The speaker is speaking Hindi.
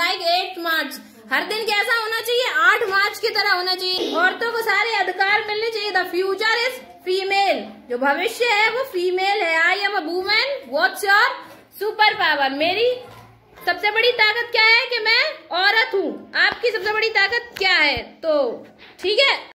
लाइक एट मार्च हर दिन कैसा होना चाहिए आठ मार्च की तरह होना चाहिए औरतों को सारे अधिकार मिलने चाहिए द फ्यूचर इज फीमेल जो भविष्य है वो फीमेल है I am a woman what's your super power मेरी सबसे बड़ी ताकत क्या है कि मैं औरत हूँ आपकी सबसे बड़ी ताकत क्या है तो ठीक है